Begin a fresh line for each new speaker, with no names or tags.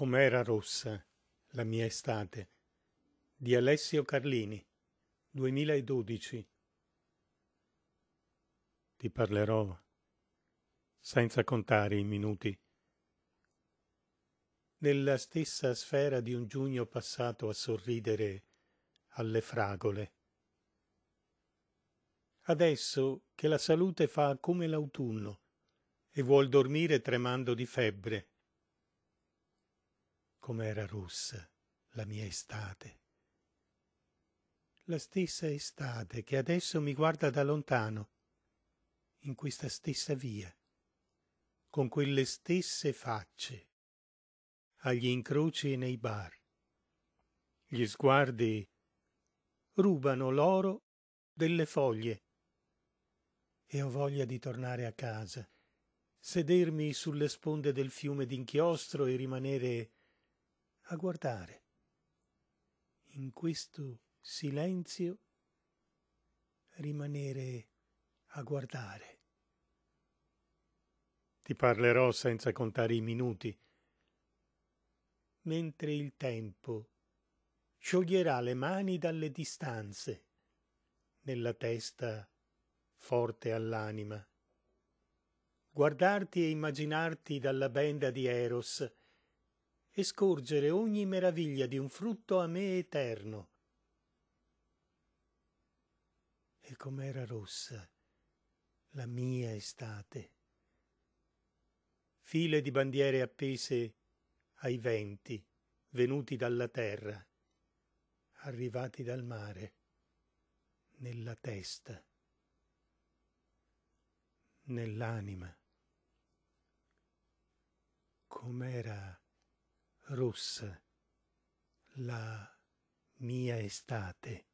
Com'era rossa la mia estate di Alessio Carlini 2012 Ti parlerò senza contare i minuti nella stessa sfera di un giugno passato a sorridere alle fragole adesso che la salute fa come l'autunno e vuol dormire tremando di febbre com'era rossa la mia estate. La stessa estate che adesso mi guarda da lontano, in questa stessa via, con quelle stesse facce, agli incroci e nei bar. Gli sguardi rubano l'oro delle foglie e ho voglia di tornare a casa, sedermi sulle sponde del fiume d'inchiostro e rimanere a guardare. In questo silenzio rimanere a guardare. Ti parlerò senza contare i minuti, mentre il tempo scioglierà le mani dalle distanze, nella testa forte all'anima. Guardarti e immaginarti dalla benda di Eros e scorgere ogni meraviglia di un frutto a me eterno. E com'era rossa la mia estate. File di bandiere appese ai venti venuti dalla terra, arrivati dal mare, nella testa, nell'anima. Com'era rossa, la mia estate.